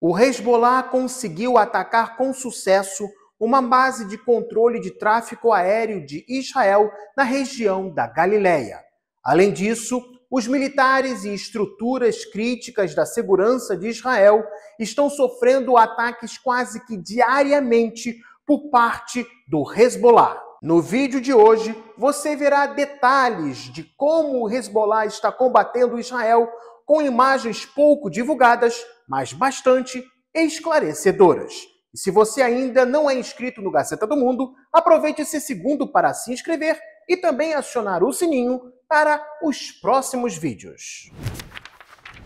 O Hezbollah conseguiu atacar com sucesso uma base de controle de tráfego aéreo de Israel na região da Galileia. Além disso, os militares e estruturas críticas da segurança de Israel estão sofrendo ataques quase que diariamente por parte do Hezbollah. No vídeo de hoje, você verá detalhes de como o Hezbollah está combatendo Israel com imagens pouco divulgadas, mas bastante esclarecedoras. E se você ainda não é inscrito no Gaceta do Mundo, aproveite esse segundo para se inscrever e também acionar o sininho para os próximos vídeos.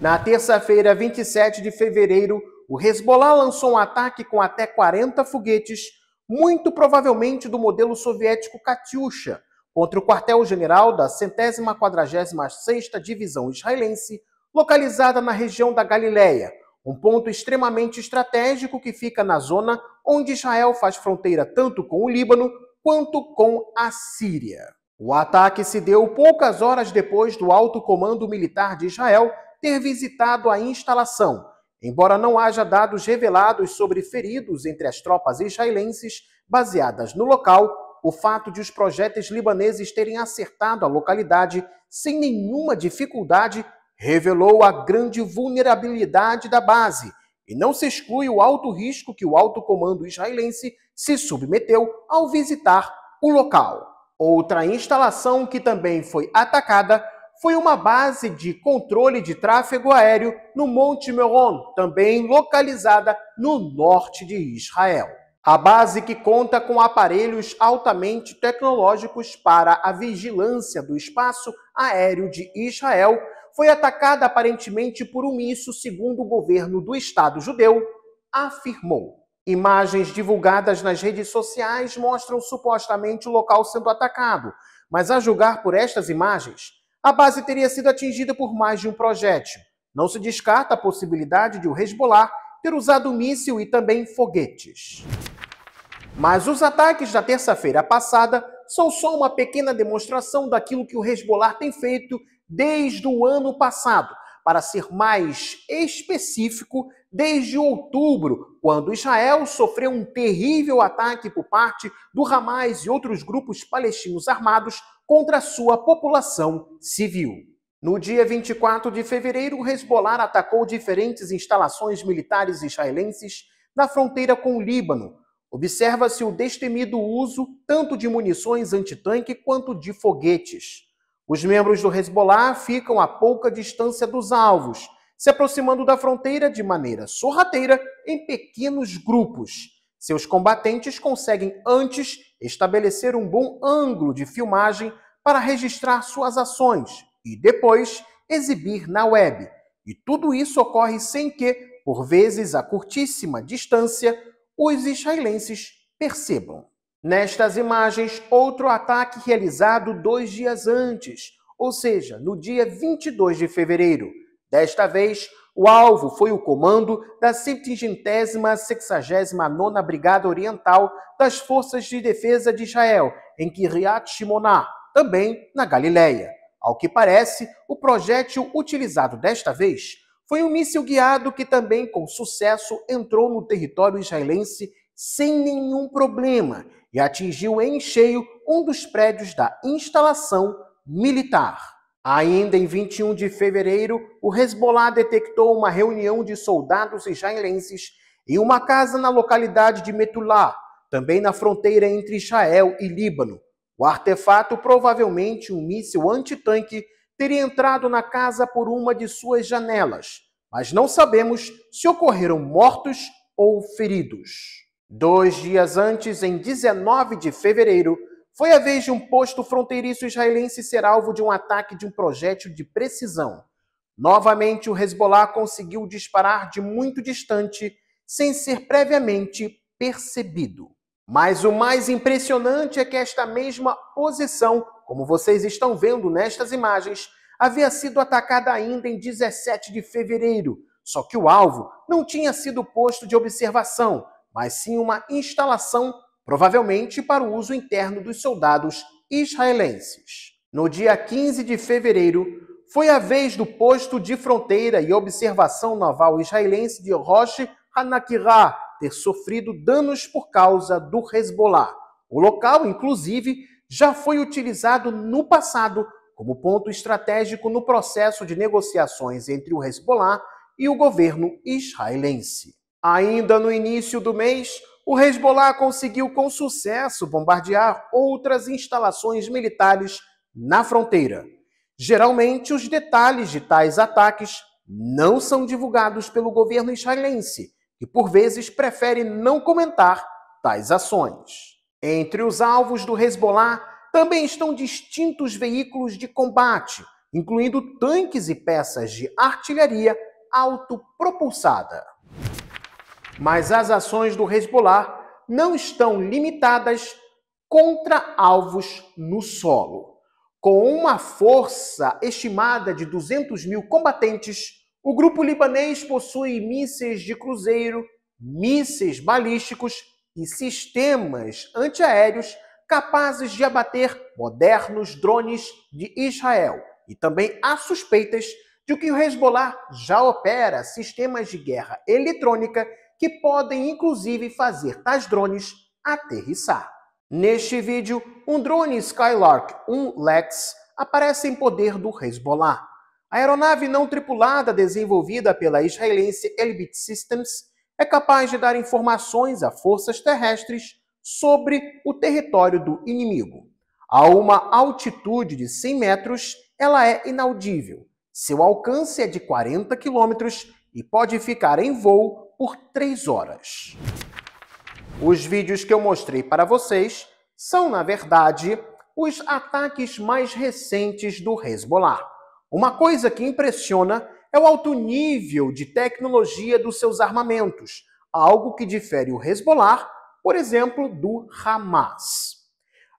Na terça-feira, 27 de fevereiro, o Hezbollah lançou um ataque com até 40 foguetes, muito provavelmente do modelo soviético Katyusha, contra o quartel-general da 146ª Divisão Israelense localizada na região da Galileia, um ponto extremamente estratégico que fica na zona onde Israel faz fronteira tanto com o Líbano quanto com a Síria. O ataque se deu poucas horas depois do alto comando militar de Israel ter visitado a instalação. Embora não haja dados revelados sobre feridos entre as tropas israelenses baseadas no local, o fato de os projéteis libaneses terem acertado a localidade sem nenhuma dificuldade revelou a grande vulnerabilidade da base e não se exclui o alto risco que o alto comando israelense se submeteu ao visitar o local. Outra instalação que também foi atacada foi uma base de controle de tráfego aéreo no Monte Meron, também localizada no norte de Israel. A base que conta com aparelhos altamente tecnológicos para a vigilância do espaço aéreo de Israel foi atacada aparentemente por um míssil, segundo o governo do Estado judeu afirmou. Imagens divulgadas nas redes sociais mostram supostamente o local sendo atacado, mas a julgar por estas imagens, a base teria sido atingida por mais de um projétil. Não se descarta a possibilidade de o Hezbollah ter usado míssil e também foguetes. Mas os ataques da terça-feira passada são só uma pequena demonstração daquilo que o Hezbollah tem feito desde o ano passado. Para ser mais específico, desde outubro, quando Israel sofreu um terrível ataque por parte do Hamas e outros grupos palestinos armados contra sua população civil. No dia 24 de fevereiro, o Hezbollah atacou diferentes instalações militares israelenses na fronteira com o Líbano. Observa-se o destemido uso tanto de munições antitanque quanto de foguetes. Os membros do Hezbollah ficam a pouca distância dos alvos, se aproximando da fronteira de maneira sorrateira em pequenos grupos. Seus combatentes conseguem antes estabelecer um bom ângulo de filmagem para registrar suas ações e depois exibir na web. E tudo isso ocorre sem que, por vezes a curtíssima distância, os israelenses percebam. Nestas imagens, outro ataque realizado dois dias antes, ou seja, no dia 22 de fevereiro. Desta vez, o alvo foi o comando da 169 Brigada Oriental das Forças de Defesa de Israel, em Kiryat Shimoná, também na Galileia. Ao que parece, o projétil utilizado desta vez foi um míssil guiado que também, com sucesso, entrou no território israelense sem nenhum problema e atingiu em cheio um dos prédios da instalação militar. Ainda em 21 de fevereiro, o Hezbollah detectou uma reunião de soldados israelenses em uma casa na localidade de Metulá, também na fronteira entre Israel e Líbano. O artefato, provavelmente um míssil antitanque, teria entrado na casa por uma de suas janelas, mas não sabemos se ocorreram mortos ou feridos. Dois dias antes, em 19 de fevereiro, foi a vez de um posto fronteiriço israelense ser alvo de um ataque de um projétil de precisão. Novamente, o Hezbollah conseguiu disparar de muito distante, sem ser previamente percebido. Mas o mais impressionante é que esta mesma posição, como vocês estão vendo nestas imagens, havia sido atacada ainda em 17 de fevereiro. Só que o alvo não tinha sido posto de observação, mas sim uma instalação, provavelmente para o uso interno dos soldados israelenses. No dia 15 de fevereiro, foi a vez do posto de fronteira e observação naval israelense de Rosh Hanakirah ter sofrido danos por causa do Hezbollah. O local, inclusive, já foi utilizado no passado como ponto estratégico no processo de negociações entre o Hezbollah e o governo israelense. Ainda no início do mês, o Hezbollah conseguiu com sucesso bombardear outras instalações militares na fronteira. Geralmente, os detalhes de tais ataques não são divulgados pelo governo israelense, que por vezes prefere não comentar tais ações. Entre os alvos do Hezbollah também estão distintos veículos de combate, incluindo tanques e peças de artilharia autopropulsada. Mas as ações do Hezbollah não estão limitadas contra alvos no solo. Com uma força estimada de 200 mil combatentes, o grupo libanês possui mísseis de cruzeiro, mísseis balísticos e sistemas antiaéreos capazes de abater modernos drones de Israel. E também há suspeitas de que o Hezbollah já opera sistemas de guerra eletrônica que podem inclusive fazer tais drones aterrissar. Neste vídeo, um drone Skylark 1 Lex aparece em poder do Hezbollah. A aeronave não tripulada desenvolvida pela israelense Elbit Systems é capaz de dar informações a forças terrestres sobre o território do inimigo. A uma altitude de 100 metros, ela é inaudível. Seu alcance é de 40 quilômetros e pode ficar em voo por três horas. Os vídeos que eu mostrei para vocês são, na verdade, os ataques mais recentes do Hezbollah. Uma coisa que impressiona é o alto nível de tecnologia dos seus armamentos, algo que difere o Hezbollah, por exemplo, do Hamas.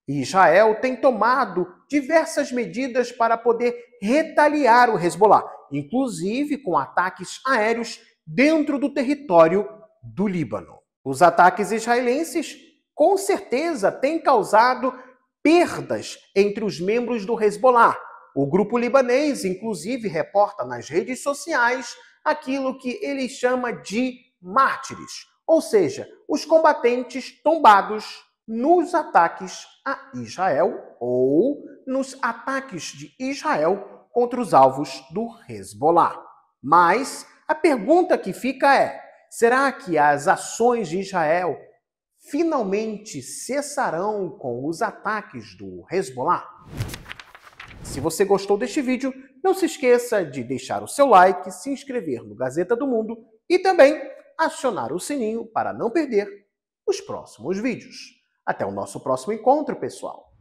Israel tem tomado diversas medidas para poder retaliar o Hezbollah, inclusive com ataques aéreos dentro do território do Líbano. Os ataques israelenses, com certeza, têm causado perdas entre os membros do Hezbollah. O grupo libanês, inclusive, reporta nas redes sociais aquilo que ele chama de mártires, ou seja, os combatentes tombados nos ataques a Israel ou nos ataques de Israel contra os alvos do Hezbollah. Mas a pergunta que fica é: será que as ações de Israel finalmente cessarão com os ataques do Hezbollah? Se você gostou deste vídeo, não se esqueça de deixar o seu like, se inscrever no Gazeta do Mundo e também acionar o sininho para não perder os próximos vídeos. Até o nosso próximo encontro, pessoal!